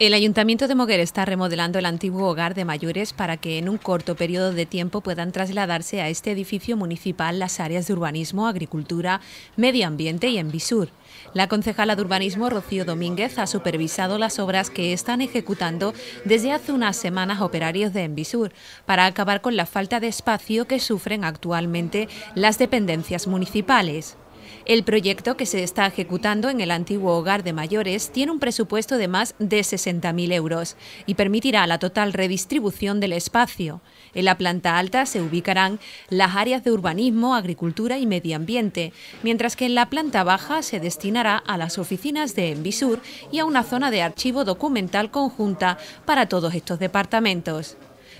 El Ayuntamiento de Moguer está remodelando el antiguo hogar de mayores para que en un corto periodo de tiempo puedan trasladarse a este edificio municipal las áreas de urbanismo, agricultura, medio ambiente y Envisur. La concejala de urbanismo Rocío Domínguez ha supervisado las obras que están ejecutando desde hace unas semanas operarios de Envisur para acabar con la falta de espacio que sufren actualmente las dependencias municipales. El proyecto que se está ejecutando en el antiguo hogar de mayores tiene un presupuesto de más de 60.000 euros y permitirá la total redistribución del espacio. En la planta alta se ubicarán las áreas de urbanismo, agricultura y medio ambiente, mientras que en la planta baja se destinará a las oficinas de Envisur y a una zona de archivo documental conjunta para todos estos departamentos.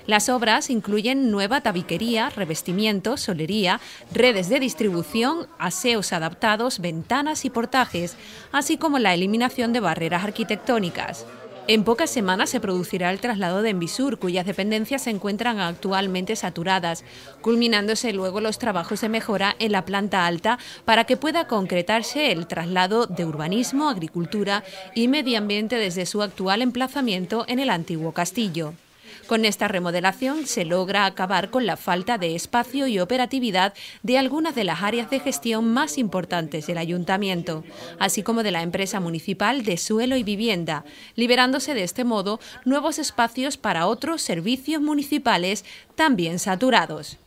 Las obras incluyen nueva tabiquería, revestimiento, solería, redes de distribución, aseos adaptados, ventanas y portajes, así como la eliminación de barreras arquitectónicas. En pocas semanas se producirá el traslado de Envisur, cuyas dependencias se encuentran actualmente saturadas, culminándose luego los trabajos de mejora en la planta alta para que pueda concretarse el traslado de urbanismo, agricultura y medio ambiente desde su actual emplazamiento en el antiguo castillo. Con esta remodelación se logra acabar con la falta de espacio y operatividad de algunas de las áreas de gestión más importantes del ayuntamiento, así como de la empresa municipal de suelo y vivienda, liberándose de este modo nuevos espacios para otros servicios municipales también saturados.